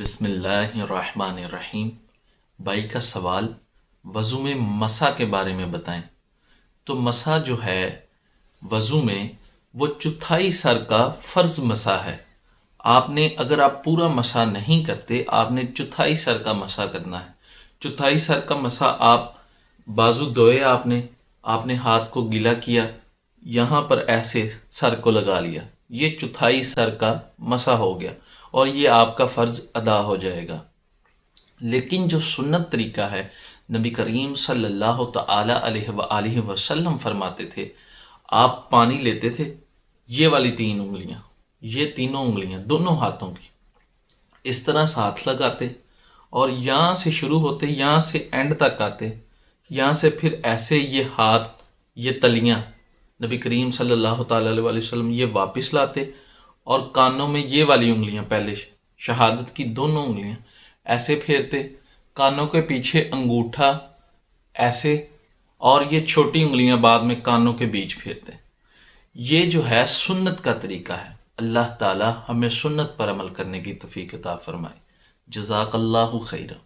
बिसमीम बाई का सवाल वज़ू में मसा के बारे में बताएं तो मसा जो है वज़ू में वो चौथाई सर का फ़र्ज़ मसा है आपने अगर आप पूरा मसा नहीं करते आपने चौथाई सर का मसा करना है चौथाई सर का मसा आप बाजू धोए आपने आपने हाथ को गीला किया यहाँ पर ऐसे सर को लगा लिया ये चौथाई सर का मसा हो गया और ये आपका फ़र्ज़ अदा हो जाएगा लेकिन जो सुन्नत तरीका है नबी करीम सल्लल्लाहु अलैहि वसल्लम फरमाते थे आप पानी लेते थे ये वाली तीन उंगलियां ये तीनों उंगलियां दोनों हाथों की इस तरह साथ लगाते और यहाँ से शुरू होते यहाँ से एंड तक आते यहाँ से फिर ऐसे ये हाथ ये तलियाँ नबी करीम सल्लल्लाहु अलैहि वसल्लम ये वापस लाते और कानों में ये वाली उंगलियां पहले शहादत की दोनों उंगलियां ऐसे फेरते कानों के पीछे अंगूठा ऐसे और ये छोटी उंगलियां बाद में कानों के बीच फेरते ये जो है सुन्नत का तरीका है अल्लाह ताला हमें सुन्नत पर अमल करने की तफ़ीक अता फरमाए जजाकल्ला खैरा